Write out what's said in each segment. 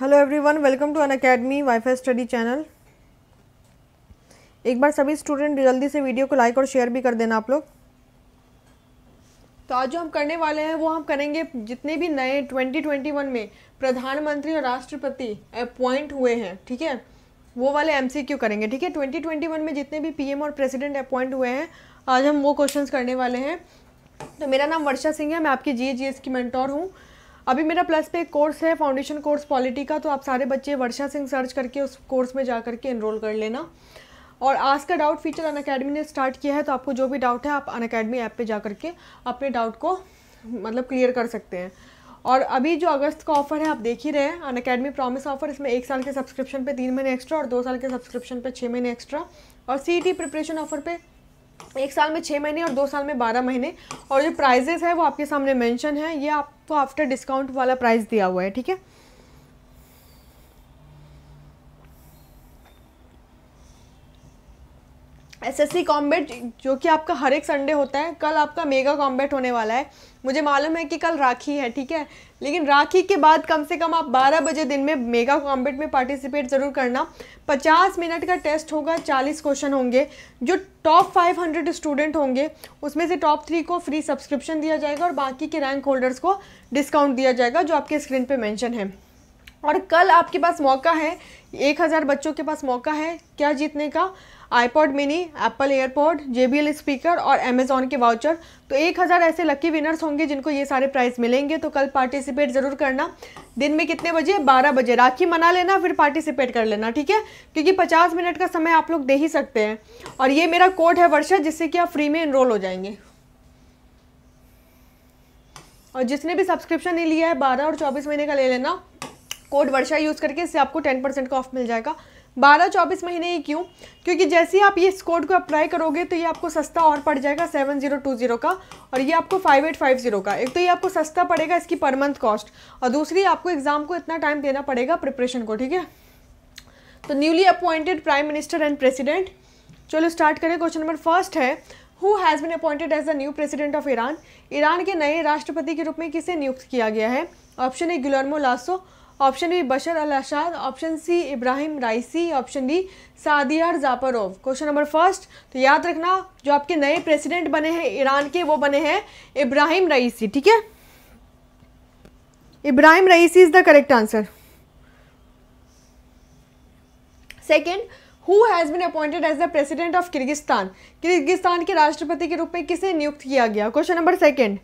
hello everyone welcome to Unacademy WiFi study channel एक बार सभी स्टूडेंट जल्दी से वीडियो को लाइक और शेयर भी कर देना आप लोग तो आज जो हम करने वाले हैं वो हम करेंगे जितने भी नए 2021 में प्रधानमंत्री और राष्ट्रपति अपॉइंट हुए हैं ठीक है वो वाले एमसीक्यू करेंगे ठीक है 2021 में जितने भी पीएम और प्रेसिडेंट अपॉइंट हुए हैं आज हम वो क्वेश्चंस करने वाले हैं तो मेरा नाम वर्षा सिंह है मैं आपकी जी की मेंटोर हूँ अभी मेरा प्लस पे एक कोर्स है फाउंडेशन कोर्स पॉलिटी का तो आप सारे बच्चे वर्षा सिंह सर्च करके उस कोर्स में जा करके इनरोल कर लेना और आज का डाउट फीचर अन अकेडमी ने स्टार्ट किया है तो आपको जो भी डाउट है आप अन अकेडमी ऐप पर जा करके अपने डाउट को मतलब क्लियर कर सकते हैं और अभी जो अगस्त का ऑफर है आप देख ही रहे हैं अन अकेडमी प्रॉमिस ऑफर इसमें एक साल के सब्सक्रिप्शन पे तीन महीने एक्स्ट्रा और दो साल के सब्सक्रिप्शन पे छः महीने एक्स्ट्रा और सी टी प्रिपरेशन ऑफर पे एक साल में छः महीने और दो साल में बारह महीने और जो प्राइजेज़ है वो आपके सामने मेंशन है ये आपको आफ्टर डिस्काउंट वाला प्राइस दिया हुआ है ठीक है एसएससी कॉम्बैट जो कि आपका हर एक संडे होता है कल आपका मेगा कॉम्बैट होने वाला है मुझे मालूम है कि कल राखी है ठीक है लेकिन राखी के बाद कम से कम आप 12 बजे दिन में मेगा कॉम्बैट में पार्टिसिपेट ज़रूर करना 50 मिनट का टेस्ट होगा 40 क्वेश्चन होंगे जो टॉप 500 स्टूडेंट होंगे उसमें से टॉप थ्री को फ्री सब्सक्रिप्शन दिया जाएगा और बाकी के रैंक होल्डर्स को डिस्काउंट दिया जाएगा जो आपके स्क्रीन पर मैंशन है और कल आपके पास मौका है एक हज़ार बच्चों के पास मौका है क्या जीतने का iPod mini Apple AirPod JBL speaker और अमेजोन के वाउचर तो एक हज़ार ऐसे लकी विनर्स होंगे जिनको ये सारे प्राइज़ मिलेंगे तो कल पार्टिसिपेट ज़रूर करना दिन में कितने बजे बारह बजे राखी मना लेना फिर पार्टिसिपेट कर लेना ठीक है क्योंकि पचास मिनट का समय आप लोग दे ही सकते हैं और ये मेरा कोड है वर्षा जिससे कि आप फ्री में इनरोल हो जाएंगे और जिसने भी सब्सक्रिप्शन नहीं लिया है बारह और चौबीस महीने का ले लेना कोड वर्षा यूज़ करके इससे आपको टेन परसेंट का ऑफ मिल जाएगा बारह चौबीस महीने ही क्यों क्योंकि जैसे ही आप ये इस कोड को अप्लाई करोगे तो ये आपको सस्ता और पड़ जाएगा सेवन जीरो टू जीरो का और ये आपको फाइव एट फाइव जीरो का एक तो ये आपको सस्ता पड़ेगा इसकी पर मंथ कॉस्ट और दूसरी आपको एग्ज़ाम को इतना टाइम देना पड़ेगा प्रिपरेशन को ठीक है तो newly appointed prime minister and president चलो स्टार्ट करें क्वेश्चन नंबर फर्स्ट है who has been appointed as the new president of Iran Iran के नए राष्ट्रपति के रूप में किसे नियुक्त किया गया है option A Guillermo Lasso option B Bashar al Assad option C Ebrahim Raisi option D Sadyr Japarov question number first तो याद रखना जो आपके नए प्रेसिडेंट बने हैं ईरान के वो बने हैं इब्राहिम रईसी ठीक है Ebrahim Raisi is the correct answer second who has been appointed as the president of Kyrgyzstan Kyrgyzstan के राष्ट्रपति के रूप में किसे नियुक्त किया गया question number second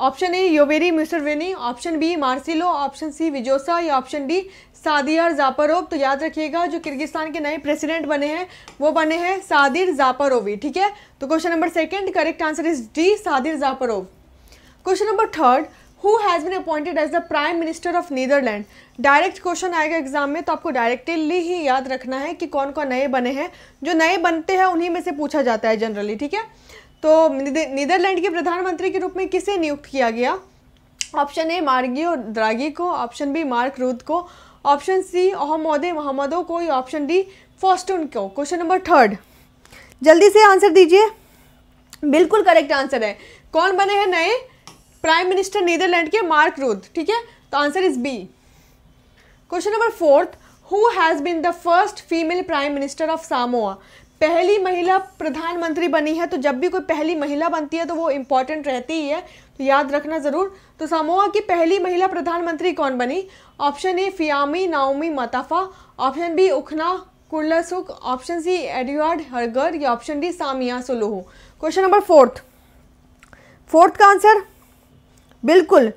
option A Yoweri Museveni option B Marcelo option C Vjosa या ऑप्शन डी सादियार जापरोव तो याद रखिएगा जो किर्गिस्तान के नए प्रेसिडेंट बने हैं वो बने हैं सादिर जापरोवी ठीक है तो question number second correct answer is D Sadyr Japarov question number third who has been appointed as the prime minister of Netherland direct question आएगा एग्जाम में तो आपको डायरेक्टली ही याद रखना है कि कौन कौन नए बने हैं जो नए बनते हैं उन्हीं में से पूछा जाता है जनरली ठीक है तो नीदरलैंड के प्रधानमंत्री के रूप में किसे नियुक्त किया गया ऑप्शन ए मार्गियो द्रागी को ऑप्शन बी मार्क रूद को ऑप्शन सी अहमदे मोहम्मदो को या ऑप्शन डी फॉस्टून को क्वेश्चन नंबर थर्ड जल्दी से आंसर दीजिए बिल्कुल करेक्ट आंसर है कौन बने हैं नए प्राइम मिनिस्टर नीदरलैंड के मार्क रूद ठीक है तो answer is B question number fourth who has been the first female prime minister of Samoa पहली महिला प्रधानमंत्री बनी है तो जब भी कोई पहली महिला बनती है तो वो इम्पोर्टेंट रहती ही है तो याद रखना ज़रूर तो समोआ की पहली महिला प्रधानमंत्री कौन बनी option A Fiame Naomi Mataafa option B Ukhnaa Khurelsukh option C Eduard हरगर या option D Samia Suluhu question number fourth fourth का आंसर बिल्कुल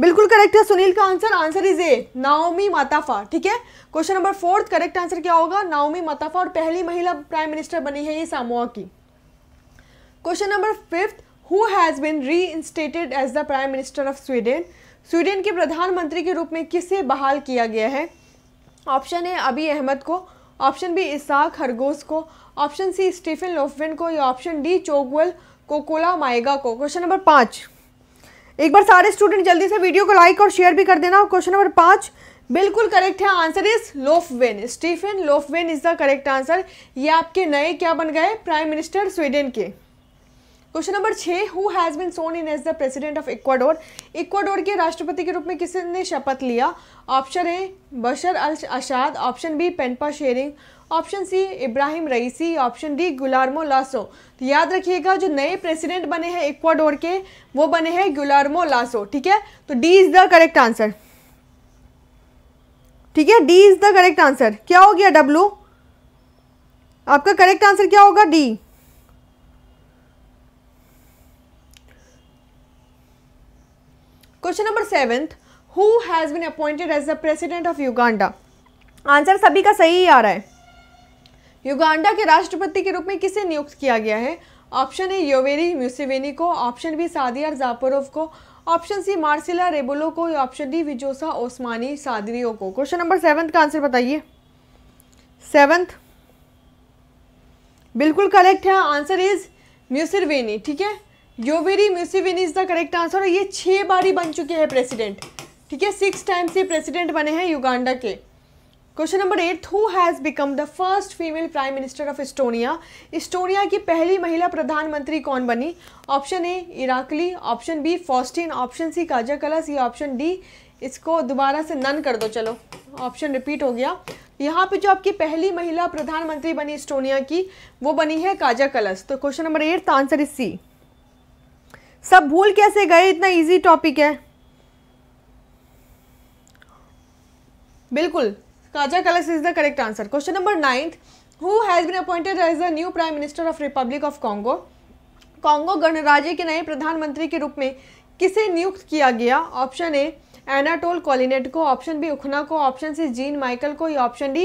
बिल्कुल करेक्ट है सुनील का answer answer is A Naomi Mataafa ठीक है question number fourth correct answer क्या होगा नाओमी माताफा और पहली महिला प्राइम मिनिस्टर बनी है ये सामोआ की question number fifth who has been reinstated as the prime minister of Sweden Sweden के प्रधानमंत्री के रूप में किसे बहाल किया गया है ऑप्शन ए अभी अहमद को ऑप्शन बी इसाक हरगोस को ऑप्शन सी स्टीफन लोफविन को या option D Choguel Kokalla Maiga को क्वेश्चन नंबर पाँच एक बार सारे स्टूडेंट जल्दी से वीडियो को लाइक और शेयर भी कर देना क्वेश्चन नंबर पाँच बिल्कुल करेक्ट है answer is Lofven Stefan Lofven is the correct answer ये आपके नए क्या बन गए प्राइम मिनिस्टर स्वीडन के क्वेश्चन नंबर छः who has been sworn in as the president of Ecuador Ecuador के राष्ट्रपति के रूप में किसने शपथ लिया option A Bashar al Assad option B Penpa Tsering option C Ebrahim Raisi option D Guillermo Lasso तो याद रखिएगा जो नए प्रेसिडेंट बने हैं इक्वाडोर के वो बने हैं गुलार्मो लासो ठीक है तो D is the correct answer ठीक है D is the correct answer क्या हो गया डब्लू आपका करेक्ट आंसर क्या होगा D question number seventh who has been appointed as the president of Uganda answer सभी का सही आ रहा है युगांडा के राष्ट्रपति के रूप में किसे नियुक्त किया गया है ऑप्शन ए योवेरी म्यूसिवेनी को ऑप्शन बी सादियार जापोरोव को ऑप्शन सी मार्सिला रेबोलो को या option D Vjosa Osmani Sadriu को क्वेश्चन नंबर सेवन्थ का आंसर बताइए सेवन्थ बिल्कुल करेक्ट है आंसर इज म्यूसिवेनी ठीक है Yoweri Museveni is the correct answer और ये छह बारी बन चुके हैं प्रेसिडेंट ठीक है सिक्स टाइम्स ये प्रेसिडेंट बने हैं युगांडा के question number eight who has become the first female prime minister of Estonia Estonia की पहली महिला प्रधानमंत्री कौन बनी option A Irakli option B Faustin option C Kaja Kallas या ऑप्शन डी इसको दोबारा से नन कर दो चलो ऑप्शन रिपीट हो गया यहाँ पे जो आपकी पहली महिला प्रधानमंत्री बनी इस्टोनिया की वो बनी है काजा कलस तो क्वेश्चन नंबर एट का आंसर इज सी सब भूल कैसे गए इतना इजी टॉपिक है बिल्कुल Kaja Kalas is the correct answer question number ninth who has been appointed as the new prime minister of Republic of Congo Congo गणराज्य के नए प्रधानमंत्री के रूप में किसे नियुक्त किया गया ऑप्शन ए एनाटोल कॉलिनेट को ऑप्शन बी उखना को ऑप्शन सी जीन माइकल को या ऑप्शन डी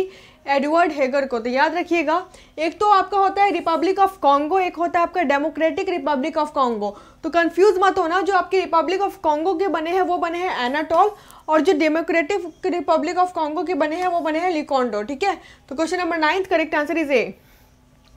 एडवर्ड हेगर को तो याद रखिएगा एक तो आपका होता है रिपब्लिक ऑफ कॉन्गो एक होता है आपका डेमोक्रेटिक रिपब्लिक ऑफ कॉन्गो तो कंफ्यूज मत होना जो आपके रिपब्लिक ऑफ कॉन्गो के बने हैं वो बने हैं एनाटोल और जो डेमोक्रेटिक रिपब्लिक ऑफ कॉन्गो के बने हैं वो बने हैं लिकोंडो ठीक है तो question number ninth correct answer is A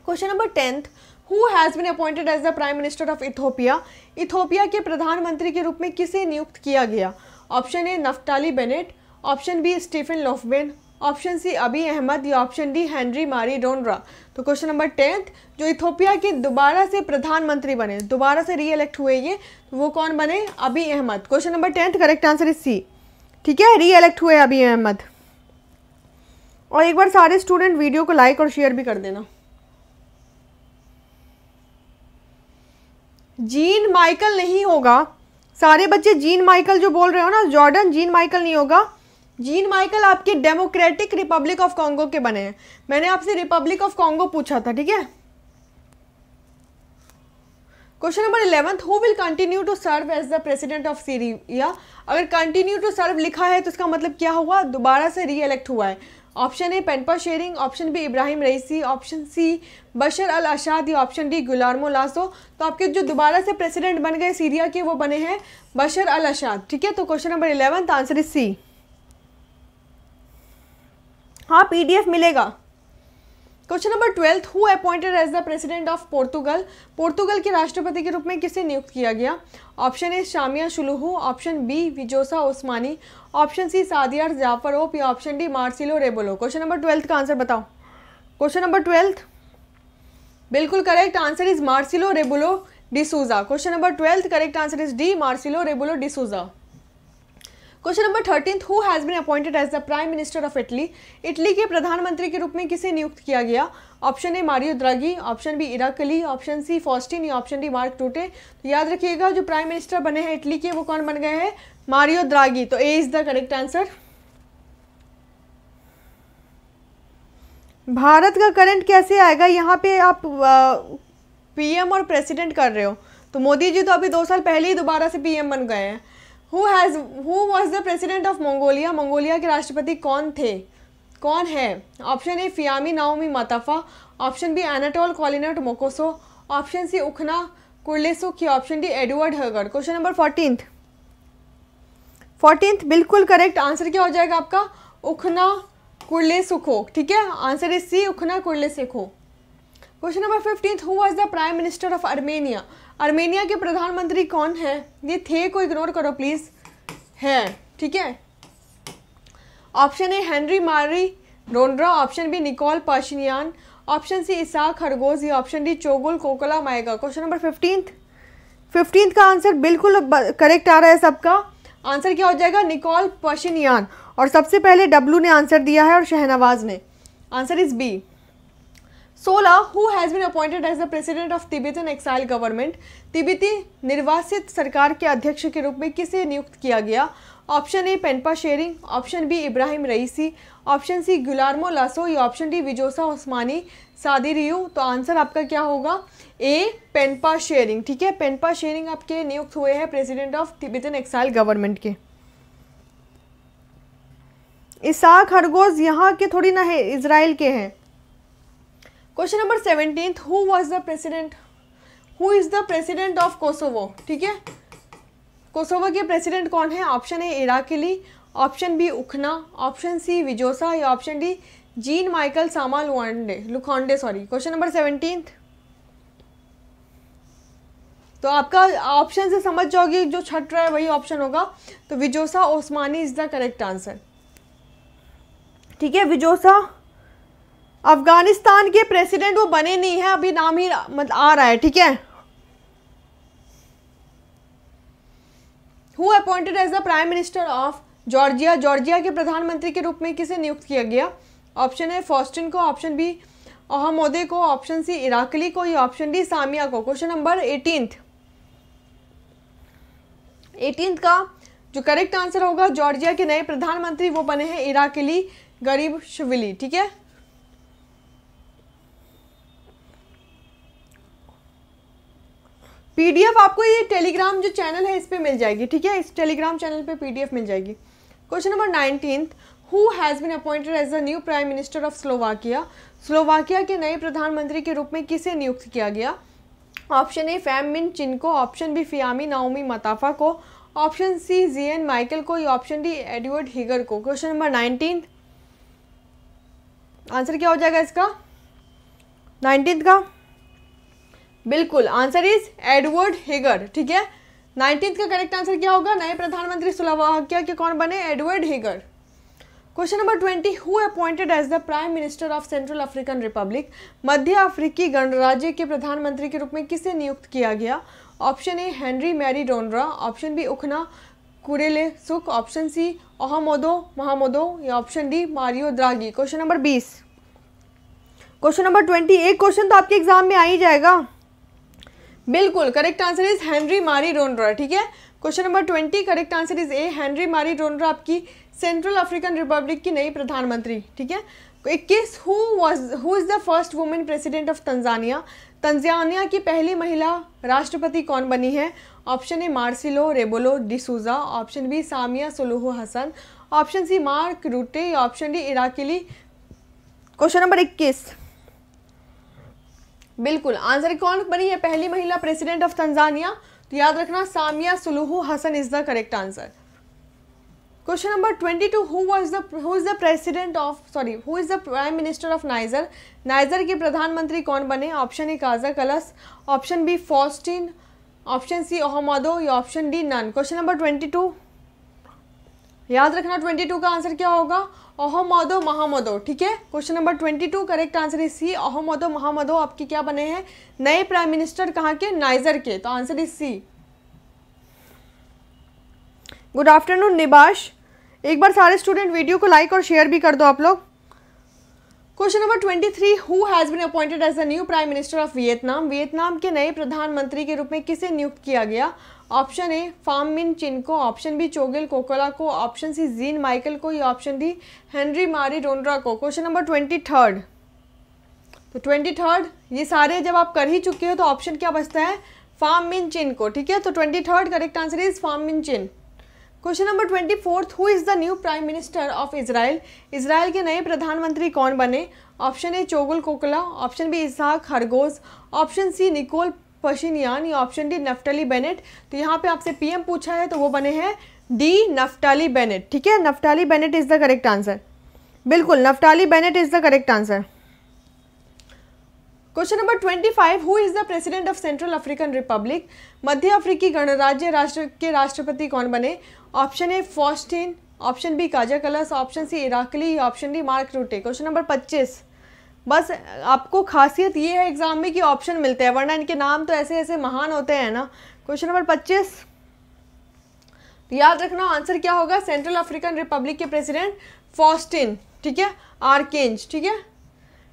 question number tenth who has been appointed as the prime minister of Ethiopia Ethiopia के प्रधानमंत्री के रूप में किसे नियुक्त किया गया option A Naftali Bennett option B Stefan Lofven option C Abiy Ahmed या option D Henri Marie Dondra तो क्वेश्चन नंबर टेंथ जो इथोपिया के दोबारा से प्रधानमंत्री बने दोबारा से रीएलेक्ट हुए ये तो वो कौन बने Abiy Ahmed question number tenth correct answer is C ठीक है एलेक्ट हुए अभी अहमद और एक बार सारे स्टूडेंट वीडियो को लाइक और शेयर भी कर देना जीन माइकल नहीं होगा सारे बच्चे जीन माइकल जो बोल रहे हो ना जॉर्डन जीन माइकल नहीं होगा जीन माइकल आपके डेमोक्रेटिक रिपब्लिक ऑफ कॉन्गो के बने हैं मैंने आपसे रिपब्लिक ऑफ कॉन्गो पूछा था ठीक है question number eleventh who will continue to serve as the president of Syria अगर कंटिन्यू टू सर्व लिखा है तो इसका मतलब क्या हुआ दोबारा से री एलेक्ट हुआ है option A Penpa Tsering option B Ebrahim Raisi option C Bashar al Assad या ऑप्शन डी गुलामो लासो तो आपके जो दोबारा से प्रेसिडेंट बन गए सीरिया के वो बने हैं बशर अल अशाद ठीक है तो question number eleventh answer is C हाँ पीडीएफ मिलेगा question number twelfth who appointed as the president of Portugal Portugal के राष्ट्रपति के रूप में किसे नियुक्त किया गया option A Samia Suluhu option B Vjosa Osmani option C Sadyr Japarov या option D Marcelo Rebelo question number twelfth का आंसर बताओ क्वेश्चन नंबर ट्वेल्थ बिल्कुल correct answer is Marcelo Rebelo de Sousa question number twelfth correct answer is D Marcelo Rebelo de Sousa question number thirteen who has been appointed as the prime minister of Italy Italy के प्रधानमंत्री के रूप में किसे नियुक्त किया गया option A Mario Draghi option B Irakli option C Faustin या ऑप्शन डी मार्क टूटे तो याद रखिएगा जो प्राइम मिनिस्टर बने हैं इटली के वो कौन बन गए हैं मारियो द्रागी तो A is the correct answer Bharat का करंट कैसे आएगा यहाँ पे आप पीएम और प्रेसिडेंट कर रहे हो तो मोदी जी तो अभी दो साल पहले ही दोबारा से पीएम बन गए हैं who has who was the president of Mongolia Mongolia के राष्ट्रपति कौन थे कौन है option A Fiame Naomi Mataafa option B Anatole Collinet Makosso option C Ukhnaa Khurelsukh की ऑप्शन डी एडवर्ड हर्गर क्वेश्चन नंबर फोर्टींथ फोर्टींथ बिल्कुल करेक्ट आंसर क्या हो जाएगा आपका उखना कुर्ले सुखो ठीक है answer is C Ukhnaa Khurelsukh question number fifteenth who was the prime minister of Armenia Armenia के प्रधानमंत्री कौन है ये थे को इग्नोर करो प्लीज़ है ठीक है option A Henri Marie Dondra option B Nikol Pashinyan option C Isaac खरगोज या option D Choguel Kokalla Maiga question number fifteenth fifteenth का आंसर बिल्कुल करेक्ट आ रहा है सबका आंसर क्या हो जाएगा निकोल पशिनियान और सबसे पहले डब्लू ने आंसर दिया है और शहनवाज ने आंसर इज़ बी सोलह who has been appointed as the president of Tibetan exile government तिब्बती निर्वासित सरकार के अध्यक्ष के रूप में किसे नियुक्त किया गया option A Penpa Tsering option B Ebrahim Raisi option C Guillermo Lasso या option D Vjosa Osmani Sadriu तो आंसर आपका क्या होगा ए पेनपा शेरिंग ठीक है पेनपा शेरिंग आपके नियुक्त हुए हैं president of Tibetan exile government के इसाक हरगोज यहाँ के थोड़ी ना है इसराइल के हैं question number seventeen who was the president who is the president of Kosovo ठीक है कोसोवो के प्रेसिडेंट कौन है option A Irakli option B Ukhnaa option C Vjosa या option D Jean Michel Sama Lukonde Lukonde sorry question number seventeen तो आपका option से समझ जाओगे जो छठ रहा है वही ऑप्शन होगा तो Vjosa Osmani is the correct answer ठीक है विजोसा अफगानिस्तान के प्रेसिडेंट वो बने नहीं है अभी नाम ही मतलब आ रहा है ठीक है who appointed as the prime minister of Georgia Georgia के प्रधानमंत्री के रूप में किसे नियुक्त किया गया ऑप्शन है फॉस्टिन को ऑप्शन बी अहमोदे को ऑप्शन सी इराकली को या ऑप्शन डी सामिया को क्वेश्चन नंबर एटीन एटीन का जो करेक्ट आंसर होगा जॉर्जिया के नए प्रधानमंत्री वो बने हैं इराकली गरीब शिविली ठीक है पीडीएफ आपको ये टेलीग्राम जो चैनल है इस पर मिल जाएगी ठीक है इस टेलीग्राम चैनल पे पीडीएफ मिल जाएगी question number nineteen who has been appointed as the new prime minister of Slovakia Slovakia के नए प्रधानमंत्री के रूप में किसे नियुक्त किया गया ऑप्शन ए मिन चिन को option B Fiame Naomi Mataafa को option C Jean Michel को या ऑप्शन डी एडवर्ड हिगर को क्वेश्चन नंबर नाइनटीन आंसर क्या हो जाएगा इसका नाइनटीन का बिल्कुल आंसर इज एडवर्ड हेगर ठीक है नाइनटीन का करेक्ट आंसर क्या होगा नए प्रधानमंत्री स्लोवाकिया के कौन बने Eduard Heger question number twenty who appointed as the prime minister of Central African Republic मध्य अफ्रीकी गणराज्य के प्रधानमंत्री के रूप में किसे नियुक्त किया गया option A Henri Marie Dondra option B Ukhnaa Khurelsukh option C Ouhoumoudou Mahamadou या option D Mario Draghi question number बीस क्वेश्चन नंबर ट्वेंटी एक क्वेश्चन तो आपके एग्जाम में आ ही जाएगा बिल्कुल करेक्ट आंसर इज हेनरी मारी रोनड्रा ठीक है question number twenty correct answer is A Henri Marie Dondra आपकी सेंट्रल अफ्रीकन रिपब्लिक की नई प्रधानमंत्री ठीक है इक्कीस who was who is the first women president of Tanzania Tanzania की पहली महिला राष्ट्रपति कौन बनी है option A Marcelo Rebelo de Sousa option B Samia Suluhu Hassan option C Mark Rutte option D Irakli question number इक्कीस बिल्कुल आंसर कौन बनी है पहली महिला प्रेसिडेंट ऑफ तंजानिया तो याद रखना Samia Suluhu Hassan is the correct answer question number twenty two who was the who is the president of sorry who is the prime minister of Niger Niger के प्रधानमंत्री कौन बने option A Kaja Kallas option B Faustin option C Ouhoumoudou या option D none question number twenty two याद रखना twenty two का answer क्या होगा अहमदो महामदो ठीक है question number twenty two correct answer is C Ouhoumoudou Mahamadou आपके क्या बने हैं नए प्राइम मिनिस्टर कहाँ के नाइजर के तो answer is C good afternoon निबाश एक बार सारे स्टूडेंट वीडियो को लाइक और शेयर भी कर दो आप लोग question number 23 who has been appointed as the new prime minister of Vietnam Vietnam के नए प्रधानमंत्री के रूप में किसे नियुक्त किया गया ऑप्शन ए फाम मिन चिन को ऑप्शन बी चोगिल कोकोला को ऑप्शन सी जीन माइकल को या option D Henri Marie Dondra को क्वेश्चन नंबर ट्वेंटी थर्ड तो ट्वेंटी थर्ड ये सारे जब आप कर ही चुके हो तो ऑप्शन क्या बचता है फार्म मिन चिन को ठीक है तो twenty third correct answer is Pham Minh Chinh question number twenty fourth who is the new prime minister of Israel Israel के नए प्रधानमंत्री कौन बने option A Choguel Kokalla option B Isaac हरगोज ऑप्शन सी निकोल पशिनियान या option D नफ्टली Bennett तो यहाँ पे आपसे पीएम पूछा है तो वो बने हैं डी नफ्टाली बेनेट ठीक है Naftali Bennett is the correct answer बिल्कुल Naftali Bennett is the correct answer question number twenty five who is the president of Central African Republic मध्य अफ्रीकी गणराज्य राष्ट्र के राष्ट्रपति कौन बने option A Faustin option B Kaja Kallas option C Irakli option D Mark Rutte question number पच्चीस बस आपको खासियत ये है एग्जाम में कि ऑप्शन मिलते हैं वरना इनके नाम तो ऐसे ऐसे महान होते हैं ना क्वेश्चन नंबर पच्चीस याद रखना आंसर क्या होगा सेंट्रल अफ्रीकन रिपब्लिक के प्रेसिडेंट फॉस्टिन ठीक है आर्केंज ठीक है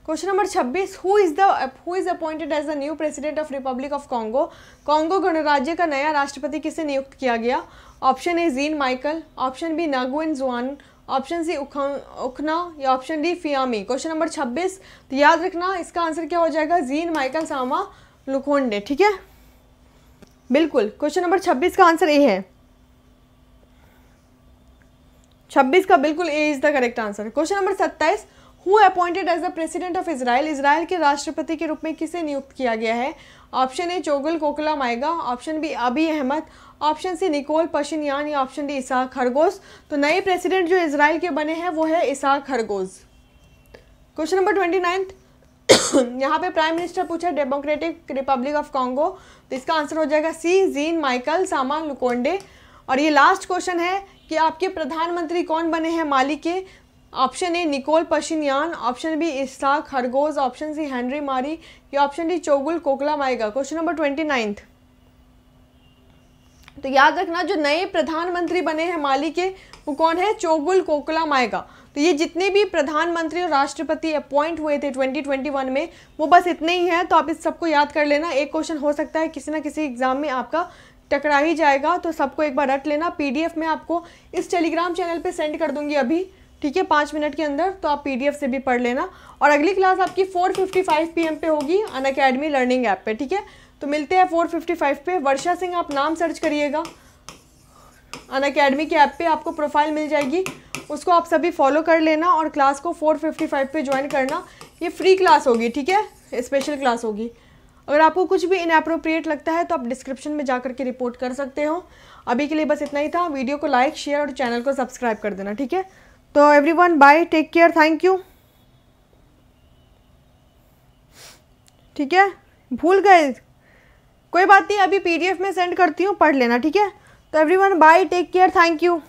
question number 26 who is the who is appointed as the new president of Republic of Congo Congo गणराज्य का नया राष्ट्रपति किसे नियुक्त किया गया option A Jean Michel option B Nguyen Xuan option C Ukhnaa या option D Fiame question number 26 तो याद रखना इसका आंसर क्या हो जाएगा जीन माइकल सामा लुकोंडे ठीक है बिल्कुल क्वेश्चन नंबर 26 का आंसर ए है 26 का बिल्कुल A is the correct answer question number 27 who appointed as the president of Israel Israel के राष्ट्रपति के रूप में किसे नियुक्त किया गया है option A Choguel Kokalla Maiga option B Abiy Ahmed option C Nikol Pashinyan या ऑप्शन डी इसहाक खरगोश तो नए प्रेसिडेंट जो इसराइल के बने हैं वो है इसहाक खरगोश क्वेश्चन नंबर ट्वेंटी नाइन्थ यहाँ पे प्राइम मिनिस्टर पूछा डेमोक्रेटिक रिपब्लिक ऑफ कॉन्गो तो इसका आंसर हो जाएगा सी जीन माइकल सामा लुकोंडे और ये लास्ट क्वेश्चन है कि आपके प्रधानमंत्री कौन बने हैं माली के option A Nikol Pashinyan option B Isaac खरगोज ऑप्शन सी हैंनरी मारी या option D Choguel Kokalla Maiga question number twenty ninth तो याद रखना जो नए प्रधानमंत्री बने हैं माली के वो कौन है चोगुल कोकला माएगा तो ये जितने भी प्रधानमंत्री और राष्ट्रपति अपॉइंट हुए थे 2021 में वो बस इतने ही हैं तो आप इस सबको याद कर लेना एक क्वेश्चन हो सकता है किसी ना किसी एग्जाम में आपका टकरा ही जाएगा तो सबको एक बार रट लेना पीडीएफ में आपको इस टेलीग्राम चैनल पे सेंड कर दूंगी अभी ठीक है पाँच मिनट के अंदर तो आप पीडीएफ से भी पढ़ लेना और अगली क्लास आपकी 4:55 पीएम पे होगी अन अकेडमी लर्निंग ऐप पे ठीक है तो मिलते हैं 4:55 पे वर्षा सिंह आप नाम सर्च करिएगा अन अकेडमी के ऐप पे आपको प्रोफाइल मिल जाएगी उसको आप सभी फॉलो कर लेना और क्लास को 4:55 पे ज्वाइन करना ये फ्री क्लास होगी ठीक है स्पेशल क्लास होगी अगर आपको कुछ भी इनअप्रोप्रिएट लगता है तो आप डिस्क्रिप्शन में जा करके रिपोर्ट कर सकते हो अभी के लिए बस इतना ही था वीडियो को लाइक शेयर और चैनल को सब्सक्राइब कर देना ठीक है तो everyone bye take care thank you ठीक है भूल गए कोई बात नहीं अभी पीडीएफ में सेंड करती हूँ पढ़ लेना ठीक है तो everyone bye take care thank you